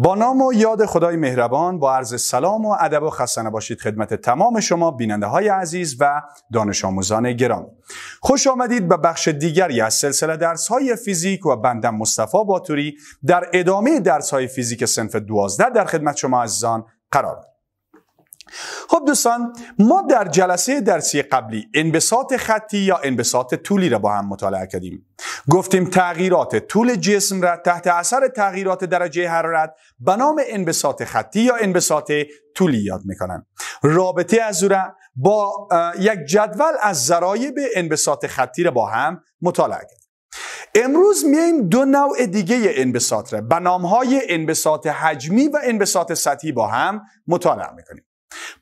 با نام و یاد خدای مهربان با عرض سلام و ادب و خسته باشید خدمت تمام شما بیننده های عزیز و دانش آموزان گرامی خوش آمدید به بخش دیگری از سلسله درس های فیزیک و بندم مصطفی باتوری در ادامه درس های فیزیک سنف 12 در خدمت شما عزیزان قرار خب دوستان ما در جلسه درسی قبلی انبساط خطی یا انبساط طولی را با هم مطالعه کردیم گفتیم تغییرات طول جسم را تحت اثر تغییرات درجه حرارت به نام انبساط خطی یا انبساط طولی یاد میکنن رابطه از را با یک جدول از ضرایب انبساط خطی را با هم مطالعه کردیم امروز میایم دو نوع دیگه انبساط را به نامهای انبساط حجمی و انبساط سطحی با هم مطالعه میکنیم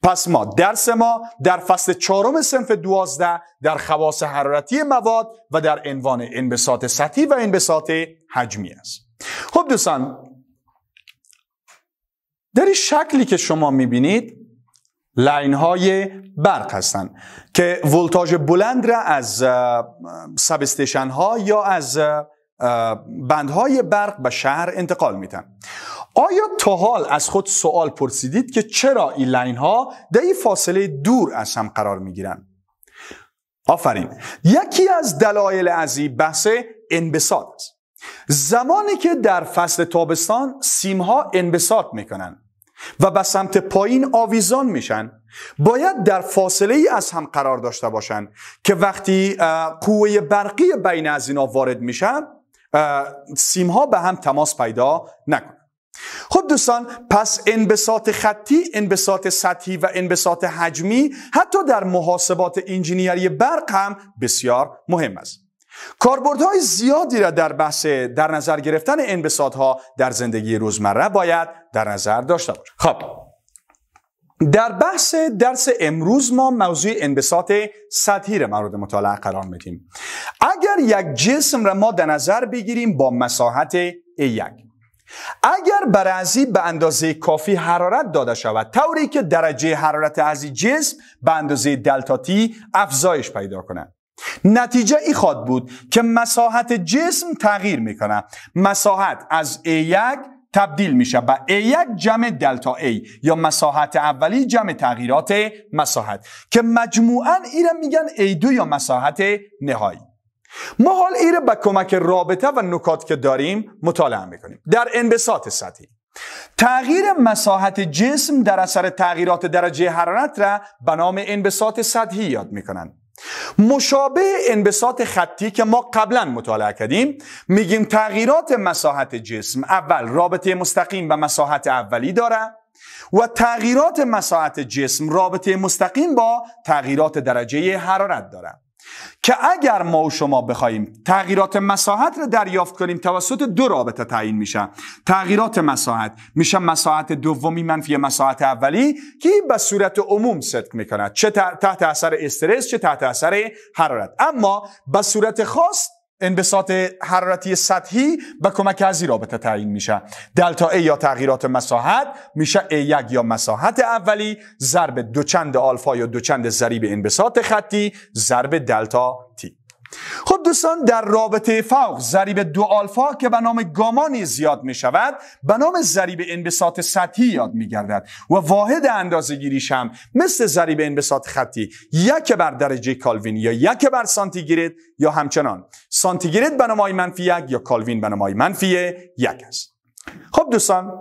پس ما درس ما در فصل چهارم سنف دوازده در خواص حرارتی مواد و در عنوان انبساط سطحی و انبساط حجمی است خب دوستان در این شکلی که شما میبینید لاین های برق هستند که ولتاژ بلند را از سبستیشن ها یا از بندهای برق به شهر انتقال میتن آیا تا حال از خود سوال پرسیدید که چرا این لین ها در این فاصله دور از هم قرار می گیرن؟ آفرین یکی از دلایل از این بحث انبساط است زمانی که در فصل تابستان سیم ها انبساط میکنن و به سمت پایین آویزان میشن باید در فاصله ای از هم قرار داشته باشند که وقتی قوه برقی بین از اینا وارد میشن سیم ها به هم تماس پیدا نکن خب دوستان پس انبساط خطی، انبساط سطحی و انبساط حجمی حتی در محاسبات انجینیری برق هم بسیار مهم است. کاربردهای زیادی را در بحث در نظر گرفتن انبساط ها در زندگی روزمره باید در نظر داشته باشیم. خب در بحث درس امروز ما موضوع انبساط سطحی را مورد مطالعه قرار میدیم. اگر یک جسم را ما در نظر بگیریم با مساحت A1 اگر برعزی به اندازه کافی حرارت داده شود طوری که درجه حرارت از جسم به اندازه دلتاتی افزایش پیدا کند نتیجه ای خواد بود که مساحت جسم تغییر میکنه مساحت از A1 تبدیل میشه به A1 جمع دلتا A یا مساحت اولی جمع تغییرات مساحت که مجموعا را میگن A2 یا مساحت نهایی ما حال ایره به کمک رابطه و نکات که داریم مطالعه میکنیم در انبساط سطحی تغییر مساحت جسم در اثر تغییرات درجه حرارت را به نام انبساط سطحی یاد میکنند مشابه انبساط خطی که ما قبلا مطالعه کردیم میگیم تغییرات مساحت جسم اول رابطه مستقیم به مساحت اولی داره و تغییرات مساحت جسم رابطه مستقیم با تغییرات درجه حرارت داره که اگر ما و شما بخوایم تغییرات مساحت را دریافت کنیم توسط دو رابطه تعیین میشه تغییرات مساحت میشه مساحت دومی منفی مساحت اولی که به صورت عموم صدق میکند چه تحت اثر استرس چه تحت اثر حرارت اما به صورت خاص انبساط حرارتی سطحی به کمک از رابطه تعیین میشه دلتا ای یا تغییرات مساحت میشه ای یک یا مساحت اولی ضرب دوچند آلفا یا دوچند ضریب انبساط خطی ضرب دلتا تی خب دوستان در رابطه فوق ضریب دو آلفا که به نام گاما نیز یاد می شود به نام ضریب انبساط سطحی یاد می گردد و واحد اندازه گیریش هم مثل ضریب انبساط خطی یک بر درجه کالوین یا یک بر سانتیگرید یا همچنان سانتیگرید به نام منفی یک یا کالوین به نام منفی یک است خب دوستان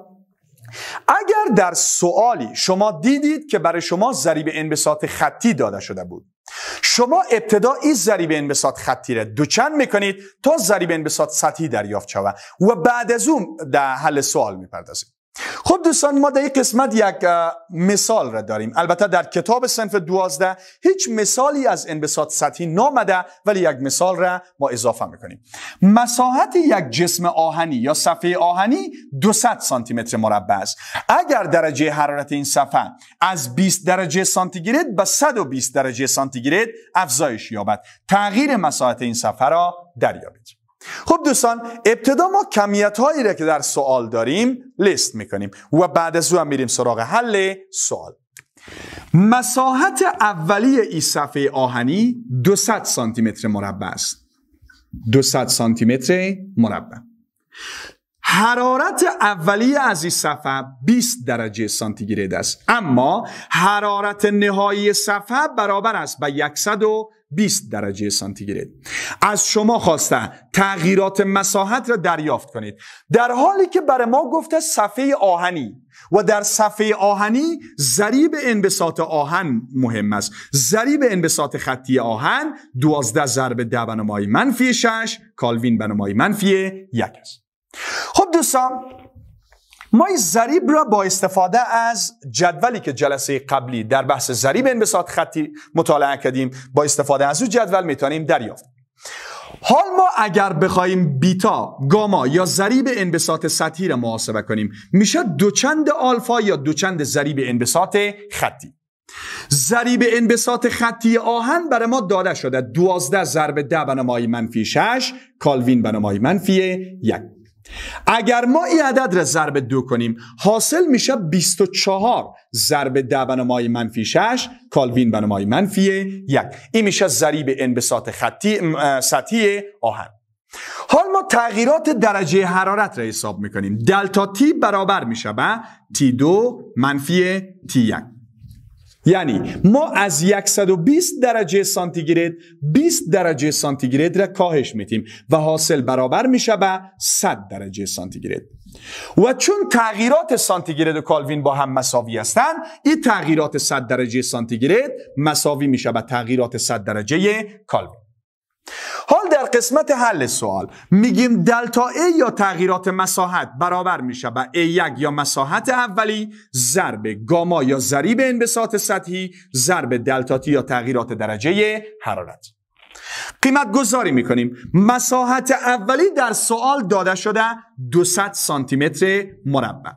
اگر در سوالی شما دیدید که برای شما ضریب انبساط خطی داده شده بود شما ابتدا این ضریب انبساط خطی را دوچند میکنید تا ضریب انبساط سطحی دریافت شود و بعد از اون در حل سوال میپردازید خب دوستان ما در یک قسمت یک مثال را داریم البته در کتاب سنف دوازده هیچ مثالی از انبساط سطحی نامده ولی یک مثال را ما اضافه میکنیم مساحت یک جسم آهنی یا صفحه آهنی 200 سانتی متر مربع است اگر درجه حرارت این صفحه از 20 درجه سانتیگرید به 120 درجه سانتیگرید افزایش یابد تغییر مساحت این صفحه را دریابید خب دوستان ابتدا ما کمیت هایی را که در سوال داریم لیست میکنیم و بعد از او هم میریم سراغ حل سوال مساحت اولی ای صفحه آهنی 200 سانتی متر مربع است 200 سانتی متر مربع حرارت اولیه از این صفحه 20 درجه سانتیگراد است اما حرارت نهایی صفحه برابر است به 100 20 درجه سانتیگراد از شما خواسته تغییرات مساحت را دریافت کنید در حالی که برای ما گفته صفحه آهنی و در صفحه آهنی ضریب انبساط آهن مهم است ضریب انبساط خطی آهن 12 ضرب 10 بنمای منفی 6 کالوین بنمای منفی یک است خب دوستان ما ضریب را با استفاده از جدولی که جلسه قبلی در بحث ضریب انبساط خطی مطالعه کردیم با استفاده از او جدول میتونیم دریافت حال ما اگر بخوایم بیتا، گاما یا ضریب انبساط سطحی را محاسبه کنیم میشه دوچند آلفا یا دوچند ضریب انبساط خطی ضریب انبساط خطی آهن برای ما داده شده دوازده ضرب ده بنمای منفی 6 کالوین بنمای منفی یک اگر ما این عدد را ضرب دو کنیم حاصل میشه 24 ضرب ده بنمای منفی 6 کالوین بنمای منفی 1 این میشه ضریب انبساط خطی سطحی آهن حال ما تغییرات درجه حرارت را حساب میکنیم دلتا تی برابر میشه به تی دو منفی تی یک یعنی ما از 120 درجه سانتیگراد 20 درجه سانتیگراد را کاهش میتیم و حاصل برابر میشه به 100 درجه سانتیگراد و چون تغییرات سانتیگراد و کالوین با هم مساوی هستند این تغییرات 100 درجه سانتیگراد مساوی میشه به تغییرات 100 درجه کالوین در قسمت حل سوال میگیم دلتا ای یا تغییرات مساحت برابر میشه با ای یک یا مساحت اولی ضرب گاما یا ضریب انبساط سطحی ضرب دلتا تی یا تغییرات درجه حرارت قیمت گذاری میکنیم مساحت اولی در سوال داده شده 200 سانتی متر مربع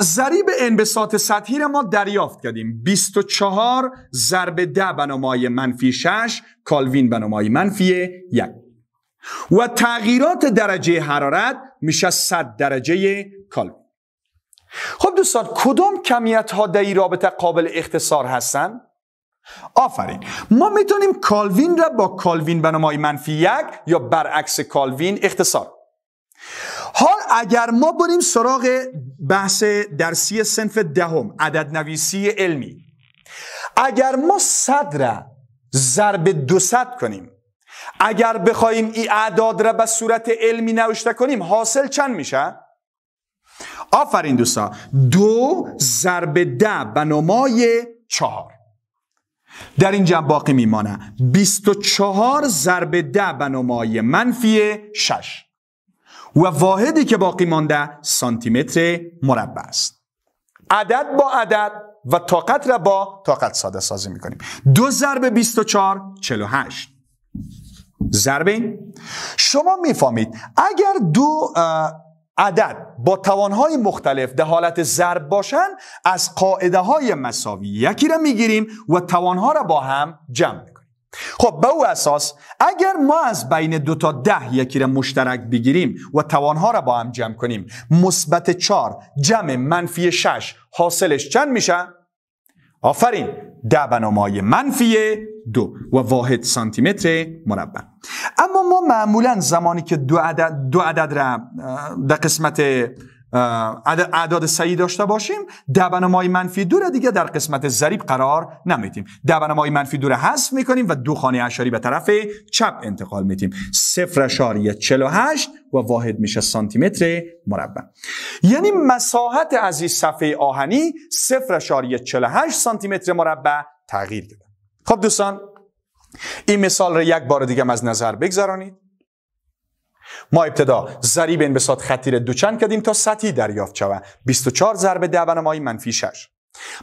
ضریب انبساط سطحی را ما دریافت کردیم 24 ضرب ده بنامای منفی 6 کالوین بنامای منفی یک و تغییرات درجه حرارت میشه 100 درجه کالوین خب دوستان کدام کمیت ها در این رابطه قابل اختصار هستند؟ آفرین ما میتونیم کالوین را با کالوین بنامای منفی یک یا برعکس کالوین اختصار حال اگر ما بریم سراغ بحث درسی سنف دهم عدد نویسی علمی اگر ما صد را ضرب دو صد کنیم اگر بخوایم این اعداد را به صورت علمی نوشته کنیم حاصل چند میشه؟ آفرین دوستا دو ضرب ده به نمای چهار در اینجا باقی میمانه بیست و چهار ضرب ده به نمای منفی شش و واحدی که باقی مانده سانتیمتر مربع است عدد با عدد و طاقت را با طاقت ساده سازی میکنیم دو ضرب 24 48 ضربه شما میفهمید اگر دو عدد با توانهای مختلف در حالت ضرب باشن از قاعده های مساوی یکی را میگیریم و توانها را با هم جمع میکنیم خب به او اساس اگر ما از بین دو تا ده یکی را مشترک بگیریم و توانها را با هم جمع کنیم مثبت چار جمع منفی شش حاصلش چند میشه؟ آفرین ده بنامای منفی دو و واحد سانتیمتر مربع اما ما معمولا زمانی که دو عدد, دو عدد را در قسمت اعداد صحیح داشته باشیم دبنمای منفی دور دیگه در قسمت ضریب قرار نمیدیم دبنمای منفی دور حذف میکنیم و دو خانه اشاری به طرف چپ انتقال میدیم 0.48 و واحد میشه سانتی متر مربع یعنی مساحت از این صفحه آهنی 0.48 سانتی متر مربع تغییر داد خب دوستان این مثال را یک بار دیگه از نظر بگذرانید ما ابتدا ضریب انبساط خطی را دوچند کردیم تا سطحی دریافت شود 24 ضرب دهبنمایی مای منفی 6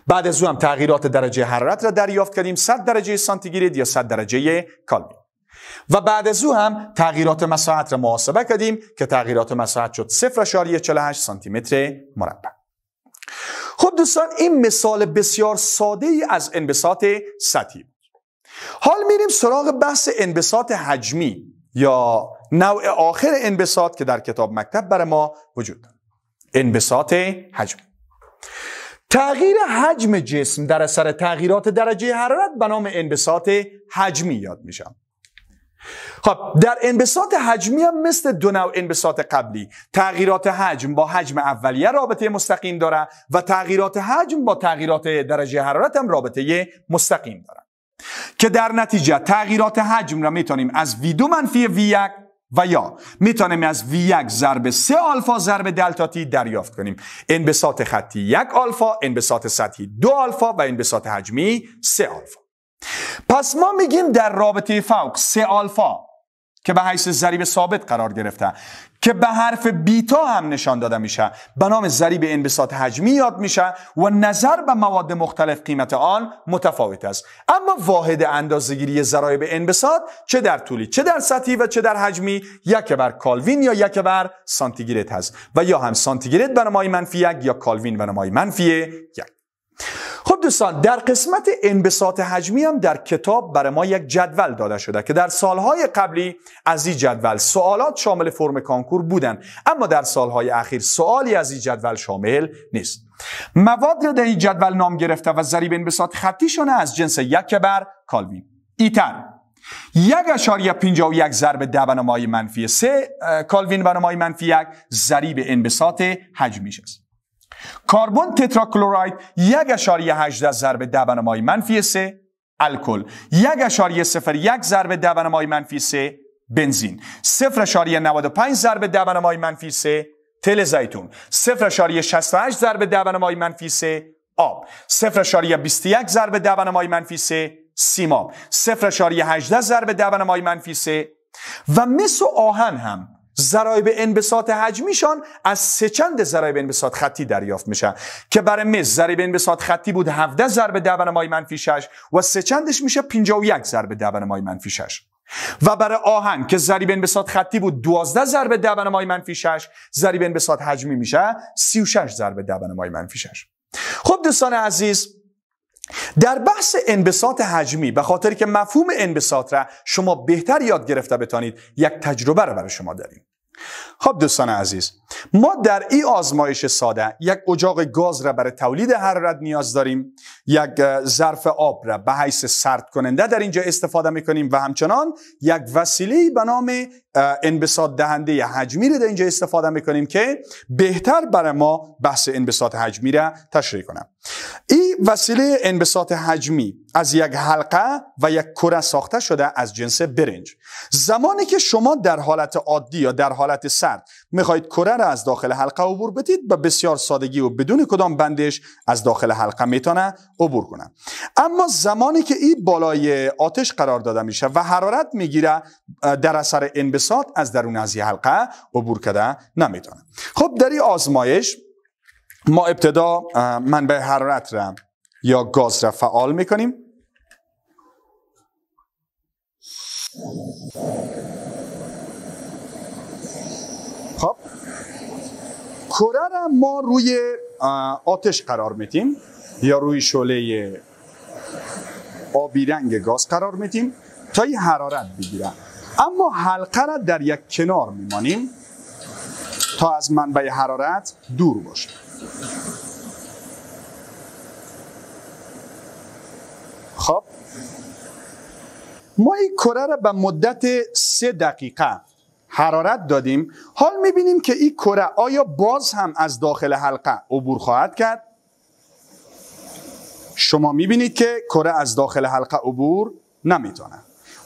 بعد از او هم تغییرات درجه حرارت را دریافت کردیم 100 درجه سانتیگراد یا 100 درجه کالوین و بعد از او هم تغییرات مساحت را محاسبه کردیم که تغییرات مساحت شد 0.48 سانتی متر مربع خب دوستان این مثال بسیار ساده ای از انبساط سطحی حال میریم سراغ بحث انبساط حجمی یا نوع آخر انبساط که در کتاب مکتب بر ما وجود دارد انبساط حجم تغییر حجم جسم در اثر تغییرات درجه حرارت به نام انبساط حجمی یاد میشم خب در انبساط حجمی هم مثل دو نوع انبساط قبلی تغییرات حجم با حجم اولیه رابطه مستقیم داره و تغییرات حجم با تغییرات درجه حرارت هم رابطه مستقیم داره که در نتیجه تغییرات حجم را میتونیم از وی دو منفی وی یک و یا میتونیم از V1 ضرب 3 آلفا ضرب دلتاتی دریافت کنیم انبساط خطی 1 آلفا انبساط سطحی 2 آلفا و انبساط حجمی 3 آلفا پس ما میگیم در رابطه فوق 3 آلفا که به حیث ضریب ثابت قرار گرفته که به حرف بیتا هم نشان داده میشه به نام ضریب انبساط حجمی یاد میشه و نظر به مواد مختلف قیمت آن متفاوت است اما واحد اندازهگیری ضرایب انبساط چه در طولی چه در سطحی و چه در حجمی یک بر کالوین یا یک بر سانتیگرت هست و یا هم سانتیگرت به نمای منفی یک یا کالوین به نمای منفی یک در قسمت انبساط حجمی هم در کتاب برای ما یک جدول داده شده که در سالهای قبلی از این جدول سوالات شامل فرم کانکور بودن اما در سالهای اخیر سوالی از این جدول شامل نیست مواد را در این جدول نام گرفته و ضریب انبساط خطیشون از جنس یک بر کالوین ایتر یک اشاریه پینجا و یک ضرب ده بنامای منفی سه کالوین بنامای منفی یک ضریب انبساط حجمیش است کربن تتراکلوراید 1.18 ضرب مای منفی سه الکل یک یک ضرب دبنمای منفی سه بنزین پنج ضرب دبنمای منفی 3 تل زیتون 0.68 ضرب مای منفی سه آب یک ضرب دبنمای منفی 3 سیماب 0.18 ضرب دبنمای منفی سه و مس و آهن هم ضرایب انبساط حجمیشان از سه چند ضرایب انبساط خطی دریافت میشن که برای مس ضرایب انبساط خطی بود 17 ضرب در بنمای منفی 6 و سه چندش میشه 51 ضرب در بنمای منفی 6 و برای آهن که ضریب انبساط خطی بود 12 ضرب در بنمای منفی 6 ضریب انبساط حجمی میشه 36 ضرب در بنمای منفی 6 خب دوستان عزیز در بحث انبساط حجمی به خاطر که مفهوم انبساط را شما بهتر یاد گرفته بتانید یک تجربه را برای شما داریم خب دوستان عزیز ما در این آزمایش ساده یک اجاق گاز را برای تولید حرارت نیاز داریم یک ظرف آب را به حیث سرد کننده در اینجا استفاده می و همچنان یک وسیله به نام انبساط دهنده حجمی رو در اینجا استفاده میکنیم که بهتر برای ما بحث انبساط حجمی را تشریح کنم این وسیله انبساط حجمی از یک حلقه و یک کره ساخته شده از جنس برنج زمانی که شما در حالت عادی یا در حالت سرد میخواید کره را از داخل حلقه عبور بدید به بسیار سادگی و بدون کدام بندش از داخل حلقه میتونه عبور کنه اما زمانی که این بالای آتش قرار داده میشه و حرارت میگیره در اثر انبساط از درون از حلقه عبور کرده نمیتونه خب در این آزمایش ما ابتدا منبع حرارت را یا گاز را فعال میکنیم کره را ما روی آتش قرار میتیم یا روی شعله آبی رنگ گاز قرار میتیم تا این حرارت بگیرن اما حلقه را در یک کنار میمانیم تا از منبع حرارت دور باشه خب ما این کره را به مدت سه دقیقه حرارت دادیم حال میبینیم که این کره آیا باز هم از داخل حلقه عبور خواهد کرد شما میبینید که کره از داخل حلقه عبور نمیتونه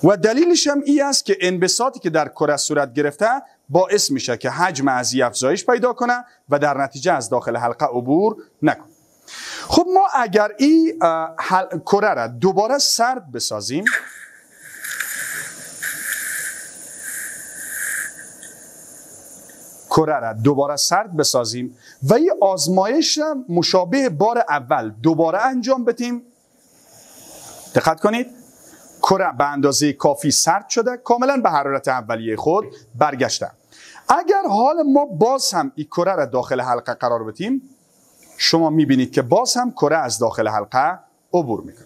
و دلیلش هم این است که انبساطی که در کره صورت گرفته باعث میشه که حجم ازی افزایش پیدا کنه و در نتیجه از داخل حلقه عبور نکنه خب ما اگر این کره را دوباره سرد بسازیم کره را دوباره سرد بسازیم و یه آزمایش مشابه بار اول دوباره انجام بدیم دقت کنید کره به اندازه کافی سرد شده کاملا به حرارت اولیه خود برگشته اگر حال ما باز هم این کره را داخل حلقه قرار بدیم شما میبینید که باز هم کره از داخل حلقه عبور میکنه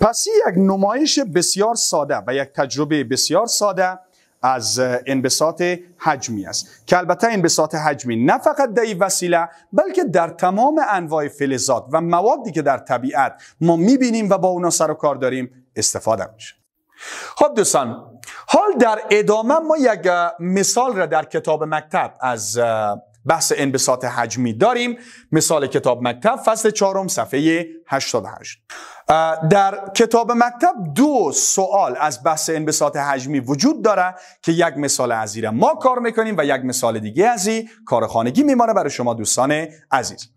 پس یک نمایش بسیار ساده و یک تجربه بسیار ساده از انبساط حجمی است که البته انبساط حجمی نه فقط در این وسیله بلکه در تمام انواع فلزات و موادی که در طبیعت ما میبینیم و با اونا سر و کار داریم استفاده میشه خب دوستان حال در ادامه ما یک مثال را در کتاب مکتب از بحث انبساط حجمی داریم مثال کتاب مکتب فصل چهارم صفحه 88 در کتاب مکتب دو سوال از بحث انبساط حجمی وجود داره که یک مثال از ما کار میکنیم و یک مثال دیگه ازی کار خانگی میمانه برای شما دوستان عزیز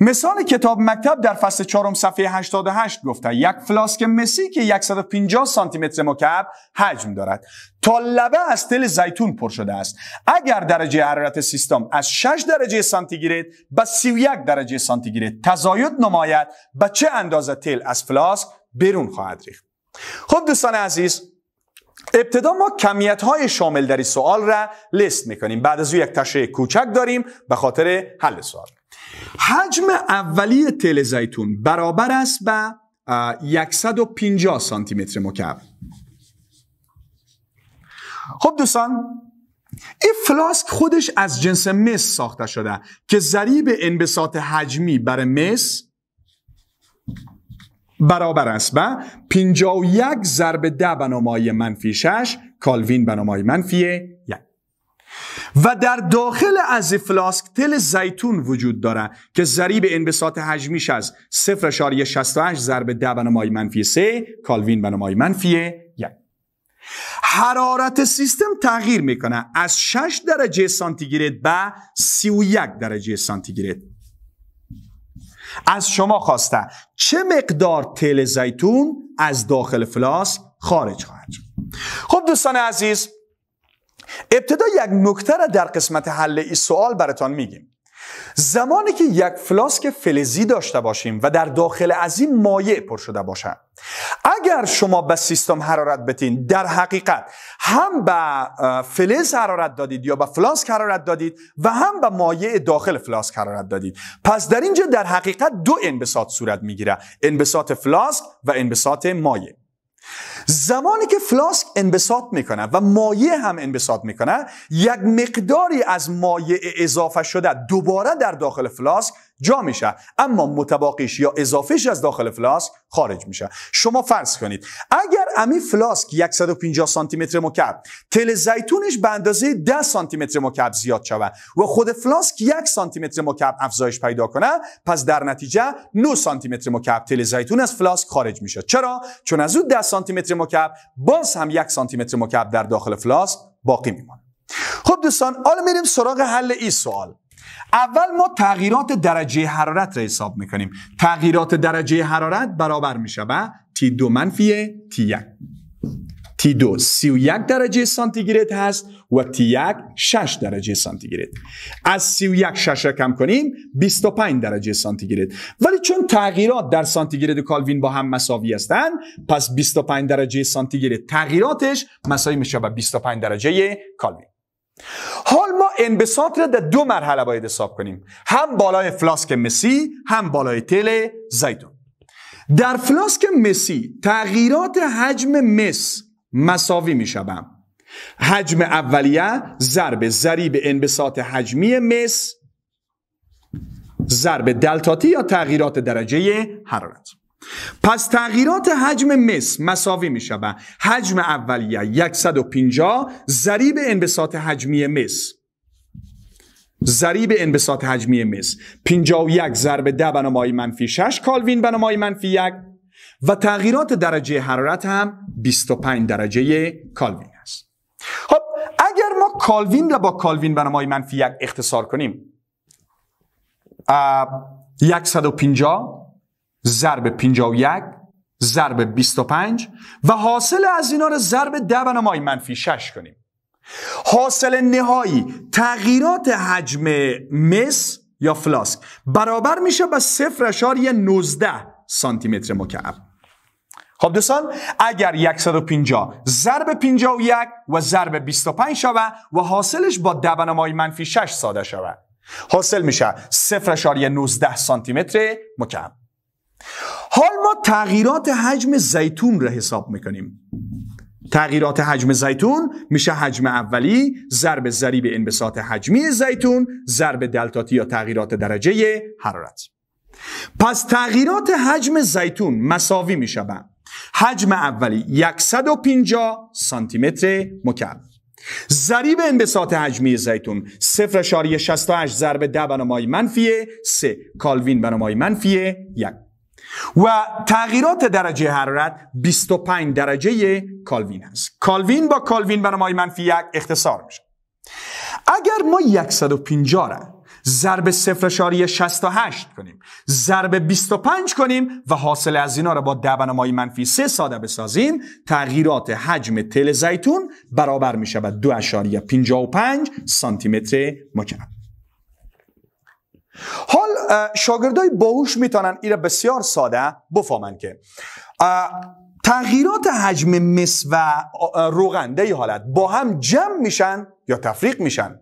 مثال کتاب مکتب در فصل چهارم صفحه 88 گفته یک فلاسک مسی که 150 سانتی متر مکعب حجم دارد تا لبه از تل زیتون پر شده است اگر درجه حرارت سیستم از 6 درجه سانتیگراد به 31 درجه سانتیگراد تزاید نماید به چه اندازه تل از فلاسک بیرون خواهد ریخت خب دوستان عزیز ابتدا ما کمیت های شامل در این سوال را لیست میکنیم بعد از او یک تشریح کوچک داریم به خاطر حل سوال حجم اولی تل زیتون برابر است به 150 سانتی متر مکعب خب دوستان این فلاسک خودش از جنس مس ساخته شده که ضریب انبساط حجمی برای مس برابر است به 51 ضرب ده بنامای منفی 6 کالوین بنامای منفی 1 و در داخل از فلاسک تل زیتون وجود داره که ضریب انبساط حجمیش از 0.68 ضرب 10 بنمای منفی 3 کالوین بنمای منفی حرارت سیستم تغییر میکنه از 6 درجه سانتیگراد به 31 درجه سانتیگراد از شما خواسته چه مقدار تل زیتون از داخل فلاسک خارج خواهد خب دوستان عزیز ابتدا یک نکته را در قسمت حل این سوال براتان میگیم زمانی که یک فلاسک فلزی داشته باشیم و در داخل از این مایع پر شده باشد اگر شما به سیستم حرارت بتین در حقیقت هم به فلز حرارت دادید یا به فلاسک حرارت دادید و هم به مایع داخل فلاسک حرارت دادید پس در اینجا در حقیقت دو انبساط صورت میگیره انبساط فلاسک و انبساط مایع زمانی که فلاسک انبساط میکنه و مایع هم انبساط میکنه یک مقداری از مایع اضافه شده دوباره در داخل فلاسک جا میشه اما متباقیش یا اضافهش از داخل فلاسک خارج میشه شما فرض کنید اگر امی فلاسک 150 سانتی متر مکعب تل زیتونش به اندازه 10 سانتی متر مکعب زیاد شود و خود فلاسک 1 سانتی متر مکعب افزایش پیدا کنه پس در نتیجه 9 سانتی متر مکعب تل زیتون از فلاسک خارج میشه چرا چون از اون 10 سانتی متر مکعب باز هم یک سانتی متر مکعب در داخل فلاس باقی میمونه خب دوستان حالا میریم سراغ حل این سوال اول ما تغییرات درجه حرارت را حساب میکنیم تغییرات درجه حرارت برابر میشه و تی دو منفی تی یک تی دو سی و یک درجه سانتیگراد هست و تی یک شش درجه سانتیگراد از سی و یک شش را کم کنیم بیست و پنج درجه سانتیگراد ولی تغییرات در سانتیگراد کالوین با هم مساوی هستند پس 25 درجه سانتیگراد تغییراتش مساوی میشه با 25 درجه کالوین حال ما انبساط را در دو مرحله باید حساب کنیم هم بالای فلاسک مسی هم بالای تل زیتون در فلاسک مسی تغییرات حجم مس مساوی می حجم اولیه ضرب ضریب انبساط حجمی مس ضرب دلتاتی یا تغییرات درجه حرارت پس تغییرات حجم مس مساوی می شود حجم اولیه 150 ضریب انبساط حجمی مس ضریب انبساط حجمی مس 51 ضرب 10 بنمای منفی 6 کالوین بنمای منفی 1 و تغییرات درجه حرارت هم 25 درجه کالوین است خب اگر ما کالوین را با کالوین بنمای منفی 1 اختصار کنیم 150 ضرب 51 ضرب 25 و حاصل از اینا رو ضرب ده به نمای منفی 6 کنیم حاصل نهایی تغییرات حجم مس یا فلاسک برابر میشه با 0.19 سانتی متر مکعب خب دوستان اگر 150 ضرب 51 و ضرب 25 شود و حاصلش با دبنمای منفی 6 ساده شود حاصل میشه 0.19 سانتی متر مکعب حال ما تغییرات حجم زیتون را حساب میکنیم تغییرات حجم زیتون میشه حجم اولی ضرب ضریب انبساط حجمی زیتون ضرب دلتاتی یا تغییرات درجه حرارت پس تغییرات حجم زیتون مساوی میشه حجم اولی 150 سانتی متر مکعب ضریب انبساط حجمی زیتون 0.68 ضرب 10 بنامای منفی 3 کالوین بنامای منفی 1 و تغییرات درجه حرارت 25 درجه کالوین است کالوین با کالوین بنامای منفی 1 اختصار میشه اگر ما 150 را ضرب 0.68 کنیم ضرب 25 کنیم و حاصل از اینا رو با دبنمایی منفی 3 ساده بسازیم تغییرات حجم تل زیتون برابر می شود 2.55 سانتی متر مکعب حال شاگردای باهوش میتونن این بسیار ساده بفهمن که تغییرات حجم مس و روغنده حالت با هم جمع میشن یا تفریق میشن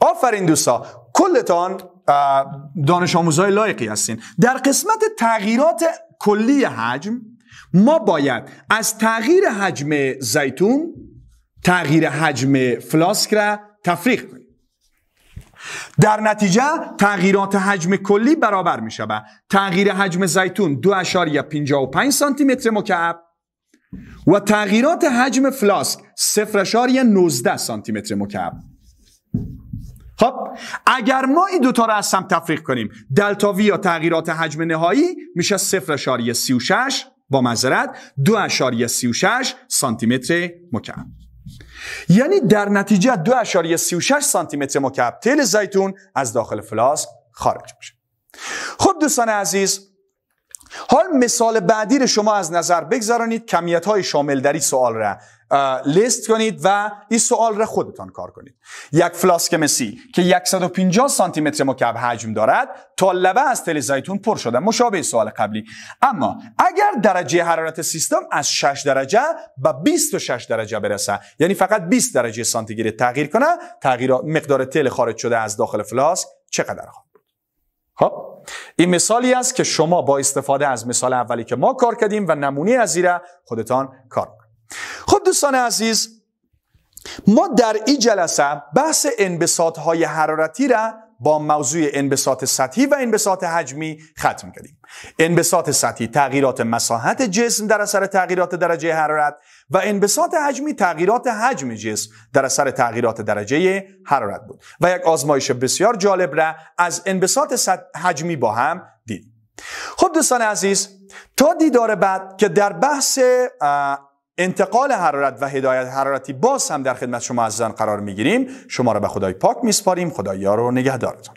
آفرین دوستا کلتان دانش آموزهای لایقی هستین در قسمت تغییرات کلی حجم ما باید از تغییر حجم زیتون تغییر حجم فلاسک را تفریق کنیم در نتیجه تغییرات حجم کلی برابر می شود تغییر حجم زیتون 2.55 سانتی متر مکعب و تغییرات حجم فلاسک 0.19 سانتی متر مکعب خب اگر ما این دوتا رو از هم تفریق کنیم دلتا وی یا تغییرات حجم نهایی میشه 0.36 با معذرت 2.36 سانتی متر مکعب یعنی در نتیجه 2.36 سانتی متر مکعب تیل زیتون از داخل فلاس خارج میشه خب دوستان عزیز حال مثال بعدی رو شما از نظر بگذارانید کمیت های شامل دری سوال را لیست کنید و این سوال را خودتان کار کنید یک فلاسک مسی که 150 سانتی متر مکعب حجم دارد تا لبه از تل زیتون پر شده مشابه سوال قبلی اما اگر درجه حرارت سیستم از 6 درجه به 26 درجه برسه یعنی فقط 20 درجه سانتیگراد تغییر کنه تغییر مقدار تل خارج شده از داخل فلاسک چقدر خواهد خب این مثالی است که شما با استفاده از مثال اولی که ما کار کردیم و نمونه از خودتان کار کنید دوستان عزیز ما در این جلسه بحث انبساط های حرارتی را با موضوع انبساط سطحی و انبساط حجمی ختم کردیم انبساط سطحی تغییرات مساحت جسم در اثر تغییرات درجه حرارت و انبساط حجمی تغییرات حجم جسم در اثر تغییرات درجه حرارت بود و یک آزمایش بسیار جالب را از انبساط حجمی با هم دیدیم خب دوستان عزیز تا دیدار بعد که در بحث انتقال حرارت و هدایت حرارتی باز هم در خدمت شما عزیزان قرار میگیریم شما را به خدای پاک میسپاریم خدایا رو نگهدارتان